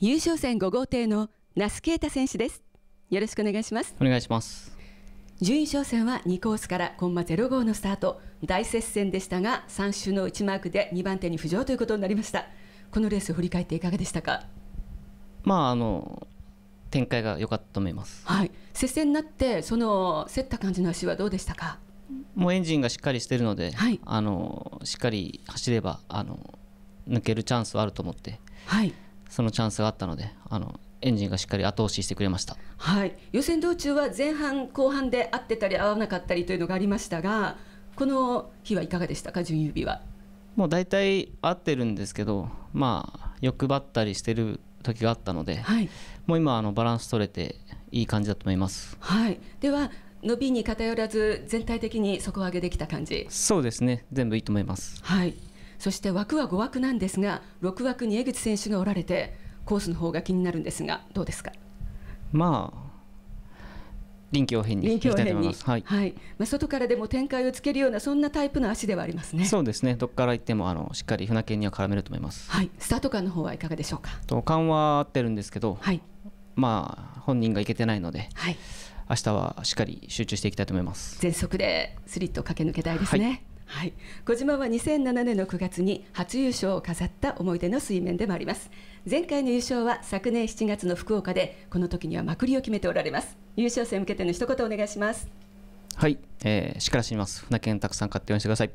優勝戦5号艇の那須啓太選手ですよろしくお願いしますお願いします順位商戦は2コースからコンマ0号のスタート大接戦でしたが3周の1マークで2番手に浮上ということになりましたこのレースを振り返っていかがでしたかまああの展開が良かったと思いますはい接戦になってその競った感じの足はどうでしたかもうエンジンがしっかりしてるので、はい、あのしっかり走ればあの抜けるチャンスはあると思って、はい、そのチャンスがあったのであのエンジンがしっかり後押ししてくれました、はい、予選道中は前半、後半で合ってたり合わなかったりというのがありましたがこの日はいかがでしたか、準優日は。もう大体合ってるんですけど、まあ、欲張ったりしてる時があったので、はい、もう今あのバランス取れていい感じだと思います。はい、では伸びに偏らず全体的に底上げできた感じ。そうですね。全部いいと思います。はい。そして枠は5枠なんですが6枠に江口選手がおられてコースの方が気になるんですがどうですかまあ臨機応変にはい、はい、まあ、外からでも展開をつけるようなそんなタイプの足ではありますねそうですねどこから行ってもあのしっかり船券には絡めると思いますはいスタート感の方はいかがでしょうかと感は合ってるんですけど、はい、まあ本人が行けてないので、はい、明日はしっかり集中していきたいと思います全速でスリット駆け抜けたいですね、はいはい、小島は2007年の9月に初優勝を飾った思い出の水面でもあります前回の優勝は昨年7月の福岡でこの時にはまくりを決めておられます優勝戦向けての一言お願いしますはい、えー、しっかりします船券たくさん買って応援してください